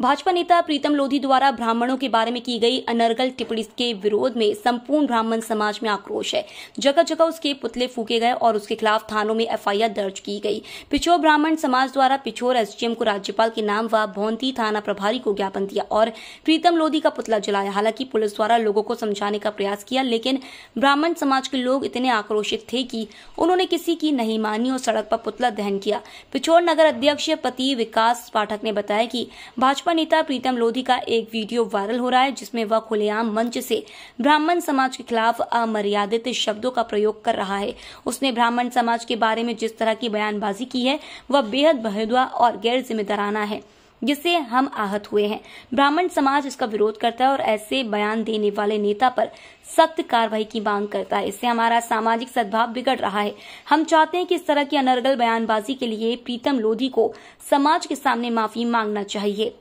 भाजपा नेता प्रीतम लोधी द्वारा ब्राह्मणों के बारे में की गई अनर्गल टिप्पणी के विरोध में संपूर्ण ब्राह्मण समाज में आक्रोश है जगह जगह उसके पुतले फूके गए और उसके खिलाफ थानों में एफआईआर दर्ज की गई पिछोर ब्राह्मण समाज द्वारा पिछोर एसडीएम को राज्यपाल के नाम व भौंती थाना प्रभारी को ज्ञापन दिया और प्रीतम लोधी का पुतला जलाया हालांकि पुलिस द्वारा लोगों को समझाने का प्रयास किया लेकिन ब्राह्मण समाज के लोग इतने आक्रोशित थे कि उन्होंने किसी की नहीं मानी और सड़क पर पुतला दहन किया पिछोर नगर अध्यक्ष पति विकास पाठक ने बताया कि भाजपा भाजपा नेता प्रीतम लोधी का एक वीडियो वायरल हो रहा है जिसमें वह खुलेआम मंच से ब्राह्मण समाज के खिलाफ अमर्यादित शब्दों का प्रयोग कर रहा है उसने ब्राह्मण समाज के बारे में जिस तरह की बयानबाजी की है वह बेहद भयदुआ और गैर जिम्मेदाराना है जिससे हम आहत हुए हैं ब्राह्मण समाज इसका विरोध करता है और ऐसे बयान देने वाले नेता पर सख्त कार्रवाई की मांग करता है इससे हमारा सामाजिक सद्भाव बिगड़ रहा है हम चाहते हैं कि इस तरह की अनर्गल बयानबाजी के लिए प्रीतम लोधी को समाज के सामने माफी मांगना चाहिए